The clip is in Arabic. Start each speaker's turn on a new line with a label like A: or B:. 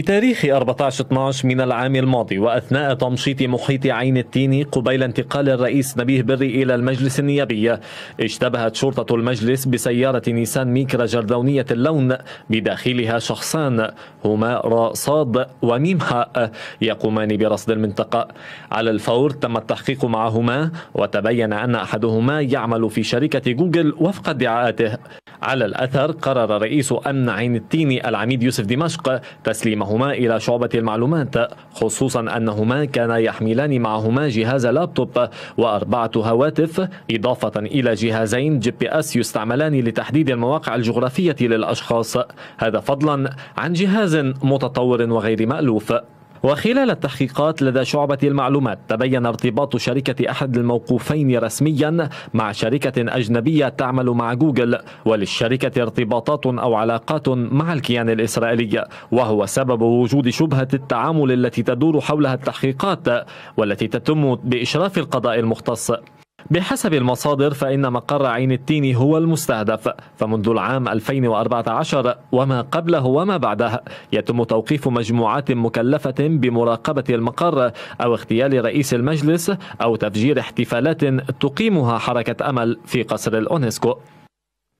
A: بتاريخ 14/12 من العام الماضي وأثناء تمشيط محيط عين التين قبيل انتقال الرئيس نبيه بري إلى المجلس النيابي اشتبهت شرطة المجلس بسيارة نيسان ميكرا جردونية اللون بداخلها شخصان هما راء صاد وميم حاء يقومان برصد المنطقة على الفور تم التحقيق معهما وتبين أن أحدهما يعمل في شركة جوجل وفق ادعاءاته على الأثر قرر رئيس أمن عين التين العميد يوسف دمشق تسليمهما إلى شعبة المعلومات خصوصا أنهما كانا يحملان معهما جهاز لابتوب وأربعة هواتف إضافة إلى جهازين جي بي أس يستعملان لتحديد المواقع الجغرافية للأشخاص هذا فضلا عن جهاز متطور وغير مألوف وخلال التحقيقات لدى شعبة المعلومات تبين ارتباط شركة أحد الموقوفين رسميا مع شركة أجنبية تعمل مع جوجل وللشركة ارتباطات أو علاقات مع الكيان الإسرائيلي وهو سبب وجود شبهة التعامل التي تدور حولها التحقيقات والتي تتم بإشراف القضاء المختص بحسب المصادر فإن مقر عين التين هو المستهدف فمنذ العام 2014 وما قبله وما بعده يتم توقيف مجموعات مكلفة بمراقبة المقر أو اغتيال رئيس المجلس أو تفجير احتفالات تقيمها حركة أمل في قصر الأونسكو